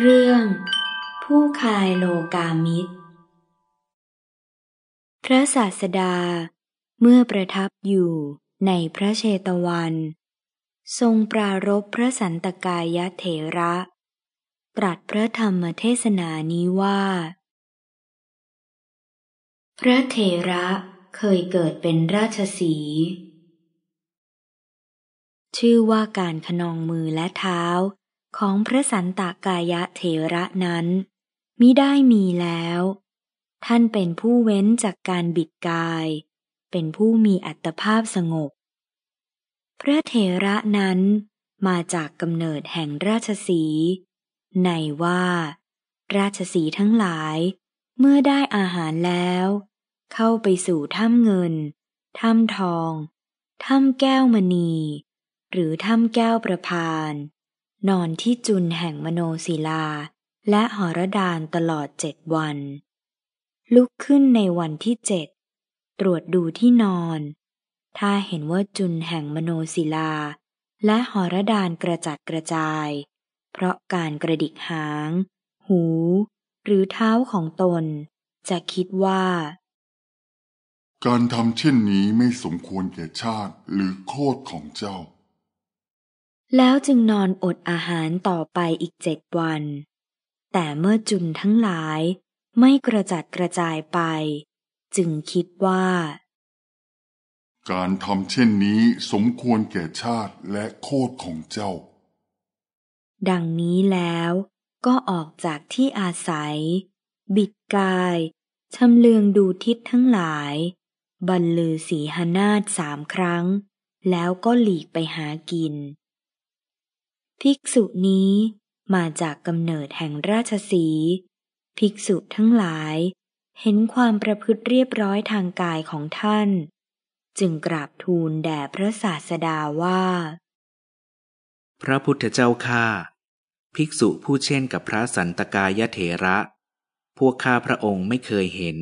เรื่องผู้คายโลกามิตร พระศาสดาเมื่อประทับอยู่ในพระเชตวัน ทรงปรารบพระสันตกายเถระตรัสพระธรรมเทศนานี้ว่า พระเถระเคยเกิดเป็นราชสี ชื่อว่าการขนองมือและเท้าของพระสันตากายะเถระนั้นมิได้มีแล้ว ท่านเป็นผู้เว้นจากการบิดกาย เป็นผู้มีอัตภาพสงบพระเถระนั้นมาจากกำเนิดแห่งราชสี ในว่าราชสีทั้งหลายเมื่อได้อาหารแล้ว เข้าไปสู่ถ้ำเงินถ้ำทองถ้ำแก้วมณี หรือถ้ำแก้วประพานนอนที่จุนแห่งมโนศิลา และหรดานตลอดเจ็ดวัน ลุกขึ้นในวันที่เจ็ด ตรวจดูที่นอน ถ้าเห็นว่าจุนแห่งมโนศิลา และหรดานกระจัดกระจาย เพราะการกระดิกหาง หูหรือเท้าของตน จะคิดว่า การทำเช่นนี้ไม่สมควรแก่ชาติหรือโคตของเจ้าแล้วจึงนอนอดอาหารต่อไปอีกเจ็ดวัน แต่เมื่อจุนทั้งหลายไม่กระจัดกระจายไป จึงคิดว่า การทำเช่นนี้สมควรแก่ชาติและโคตรของเจ้า ดังนี้แล้ว ก็ออกจากที่อาศัย บิดกายชำเลืองดูทิศทั้งหลาย บรรลือสีหนาฏสามครั้ง แล้วก็หลีกไปหากินภิกษุนี้มาจากกำเนิดแห่งราชสี ภิกษุทั้งหลาย เห็นความประพฤติเรียบร้อยทางกายของท่านจึงกราบทูลแด่พระศาสดาว่า พระพุทธเจ้าข้าภิกษุผู้เช่นกับพระสันตกายเถระ พวกข้าพระองค์ไม่เคยเห็น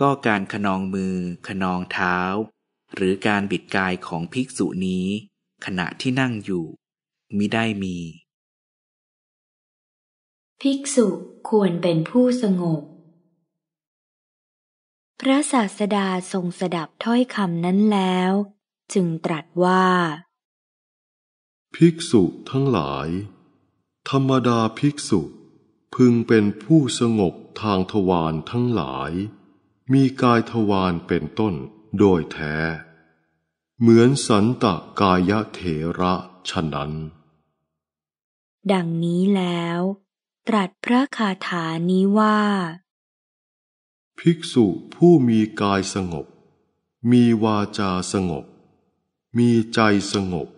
ก็การขนองมือขนองเท้า หรือการบิดกายของภิกษุนี้ขณะที่นั่งอยู่มิได้มี ภิกษุควรเป็นผู้สงบ พระศาสดาทรงสดับถ้อยคำนั้นแล้ว จึงตรัสว่า ภิกษุทั้งหลาย ธรรมดาภิกษุพึงเป็นผู้สงบทางทวารทั้งหลาย มีกายทวารเป็นต้นโดยแท้ เหมือนสันตกายเถระฉะนั้นดังนี้แล้ว ตรัสพระคาถานี้ว่า ภิกษุผู้มีกายสงบ มีวาจาสงบ มีใจสงบ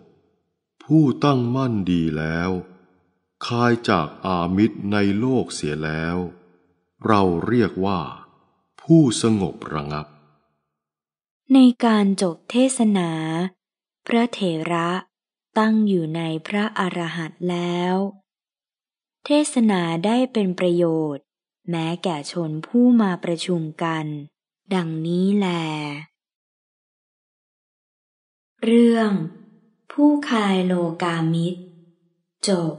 ผู้ตั้งมั่นดีแล้วคายจากอามิตรในโลกเสียแล้ว เราเรียกว่าผู้สงบระงับ ในการจบเทศนา พระเถระตั้งอยู่ในพระอรหันต์แล้ว เทศนาได้เป็นประโยชน์ แม้แก่ชนผู้มาประชุมกัน ดังนี้แล เรื่อง ผู้คายโลกามิตรจบ